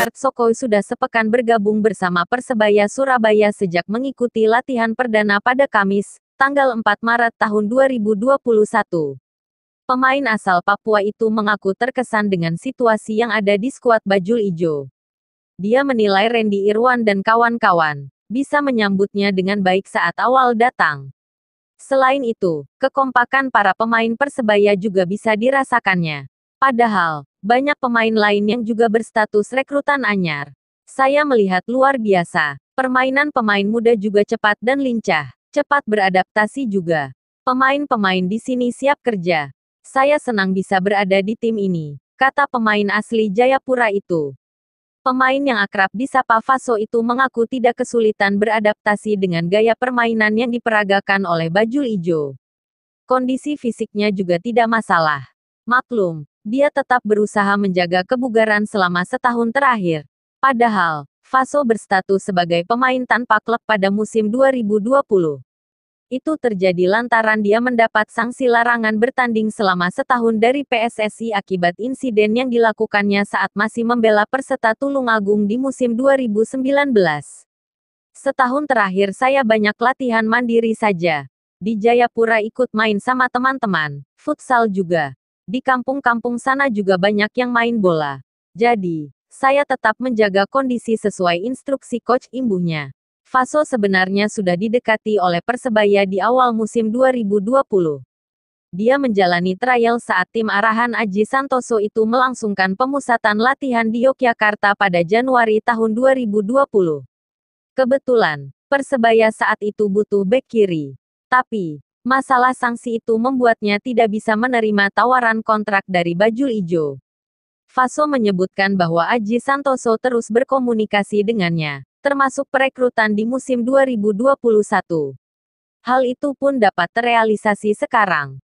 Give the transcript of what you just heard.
Richard Sokoy sudah sepekan bergabung bersama Persebaya Surabaya sejak mengikuti latihan perdana pada Kamis, tanggal 4 Maret tahun 2021. Pemain asal Papua itu mengaku terkesan dengan situasi yang ada di skuad Bajul Ijo. Dia menilai Randy Irwan dan kawan-kawan bisa menyambutnya dengan baik saat awal datang. Selain itu, kekompakan para pemain Persebaya juga bisa dirasakannya. Padahal, banyak pemain lain yang juga berstatus rekrutan anyar. Saya melihat luar biasa. Permainan pemain muda juga cepat dan lincah. Cepat beradaptasi juga. Pemain-pemain di sini siap kerja. Saya senang bisa berada di tim ini, kata pemain asli Jayapura itu. Pemain yang akrab disapa Faso itu mengaku tidak kesulitan beradaptasi dengan gaya permainan yang diperagakan oleh Bajul Ijo. Kondisi fisiknya juga tidak masalah. Maklum, dia tetap berusaha menjaga kebugaran selama setahun terakhir. Padahal, Faso berstatus sebagai pemain tanpa klub pada musim 2020. Itu terjadi lantaran dia mendapat sanksi larangan bertanding selama setahun dari PSSI akibat insiden yang dilakukannya saat masih membela Perseta Tulungagung di musim 2019. Setahun terakhir saya banyak latihan mandiri saja. Di Jayapura ikut main sama teman-teman, futsal juga. Di kampung-kampung sana juga banyak yang main bola. Jadi, saya tetap menjaga kondisi sesuai instruksi coach imbuhnya. Faso sebenarnya sudah didekati oleh Persebaya di awal musim 2020. Dia menjalani trial saat tim arahan Aji Santoso itu melangsungkan pemusatan latihan di Yogyakarta pada Januari tahun 2020. Kebetulan, Persebaya saat itu butuh bek kiri. Tapi, Masalah sanksi itu membuatnya tidak bisa menerima tawaran kontrak dari Bajul Ijo. Faso menyebutkan bahwa Aji Santoso terus berkomunikasi dengannya, termasuk perekrutan di musim 2021. Hal itu pun dapat terrealisasi sekarang.